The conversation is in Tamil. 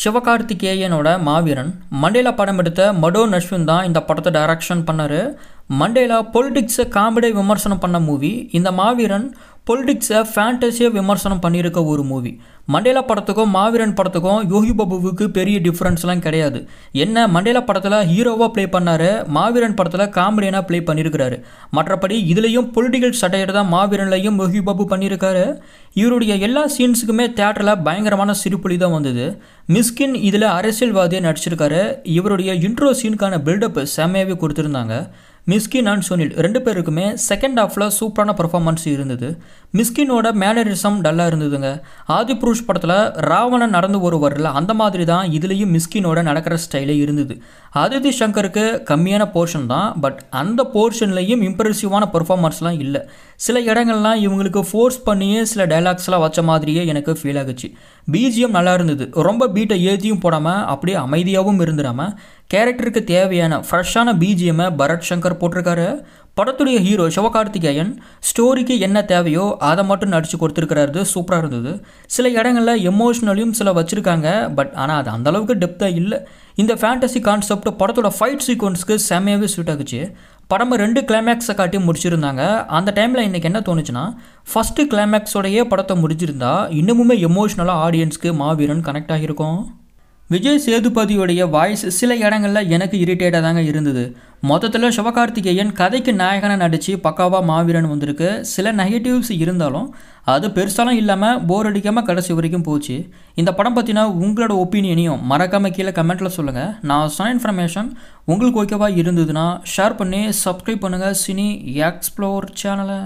சிவகார்த்திகேயனோட மாவீரன் மண்டேலா படம் எடுத்த மடோ நஷ்வின் தான் இந்த படத்தை டைரக்ஷன் பண்ணார் மண்டேலா பொலிட்டிக்ஸை காமெடியை விமர்சனம் பண்ண மூவி இந்த மாவீரன் பொலிட்டிக்ஸை ஃபேண்டஸியாக விமர்சனம் பண்ணியிருக்க ஒரு மூவி மண்டேலா படத்துக்கும் மாவீரன் படத்துக்கும் யோகி பாபுவுக்கு பெரிய டிஃப்ரென்ஸ்லாம் கிடையாது என்ன மண்டேலா படத்தில் ஹீரோவாக ப்ளே பண்ணார் மாவீரன் படத்தில் காமெடியனாக ப்ளே பண்ணியிருக்கிறாரு மற்றபடி இதுலேயும் பொலிட்டிக்கல் சட்டையர் தான் மாவீரன்லையும் யோகி பாபு பண்ணியிருக்காரு இவருடைய எல்லா சீன்ஸுக்குமே தேட்டரில் பயங்கரமான சிரிப்புலி தான் வந்தது மிஸ்கின் இதில் அரசியல்வாதியாக நடிச்சிருக்காரு இவருடைய இன்ட்ரோ சீனுக்கான பில்டப்பு செம்மையாகவே கொடுத்துருந்தாங்க மிஸ்கின் அண்ட் சுனில் ரெண்டு பேருக்குமே செகண்ட் ஹாஃபில் சூப்பரான பர்ஃபார்மன்ஸ் இருந்தது மிஸ்கினோட மேனரிசம் டல்லாக இருந்ததுங்க ஆதி புருஷ் படத்தில் ராவணன் நடந்து ஒரு வரல அந்த மாதிரி தான் இதுலேயும் மிஸ்கினோட நடக்கிற ஸ்டைலே இருந்தது ஆதித்தி சங்கருக்கு கம்மியான போர்ஷன் தான் பட் அந்த போர்ஷன்லேயும் இம்ப்ரெசிவான பர்ஃபார்மன்ஸ்லாம் இல்லை சில இடங்கள்லாம் இவங்களுக்கு ஃபோர்ஸ் பண்ணியே சில டைலாக்ஸ்லாம் வச்ச மாதிரியே எனக்கு ஃபீல் ஆகுச்சு பிஜிஎம் நல்லா இருந்தது ரொம்ப பீட்டை ஏற்றியும் போடாமல் அப்படியே அமைதியாகவும் இருந்துடாமல் கேரக்டருக்கு தேவையான ஃப்ரெஷ்ஷான பிஜிஎம்மை பரத் சங்கர் போட்டிருக்காரு படத்துடைய ஹீரோ சிவகார்த்திகேயன் ஸ்டோரிக்கு என்ன தேவையோ அதை மட்டும் நடித்து கொடுத்துருக்கிறாரு சூப்பராக இருந்தது சில இடங்களில் எமோஷ்னலையும் சில வச்சுருக்காங்க பட் ஆனால் அது அந்தளவுக்கு டெப்த்தாக இல்லை இந்த ஃபேண்டசி கான்செப்ட் படத்தோட ஃபைட் சீக்வன்ஸ்க்கு செம்மையாகவே சூட் ஆகுச்சு படம் ரெண்டு கிளைமேக்ஸை காட்டி முடிச்சிருந்தாங்க அந்த டைமில் இன்றைக்கி என்ன தோணுச்சுன்னா ஃபஸ்ட்டு கிளைமேக்ஸோடையே படத்தை முடிச்சிருந்தா இன்னமுமே எமோஷ்னலாக ஆடியன்ஸ்க்கு மாவீரன் கனெக்ட் ஆகியிருக்கும் விஜய் சேதுபதியுடைய வாய்ஸ் சில இடங்களில் எனக்கு இரிட்டேட்டாக தாங்க இருந்தது மொத்தத்தில் சிவகார்த்திகேயன் கதைக்கு நாயகனாக நடித்து பக்காவாக மாவீரன் வந்திருக்கு சில நெகட்டிவ்ஸ் இருந்தாலும் அது பெருசாலும் இல்லாமல் போர் அடிக்காமல் கடைசி வரைக்கும் போச்சு இந்த படம் பற்றினா உங்களோட ஒப்பீனியனையும் மறக்காமல் கீழே கமெண்ட்டில் சொல்லுங்கள் நான் சொன்ன இன்ஃபர்மேஷன் உங்களுக்கு ஓகேவாக இருந்ததுன்னா ஷேர் பண்ணி சப்ஸ்கிரைப் பண்ணுங்கள் சினி எக்ஸ்ப்ளோர் சேனலை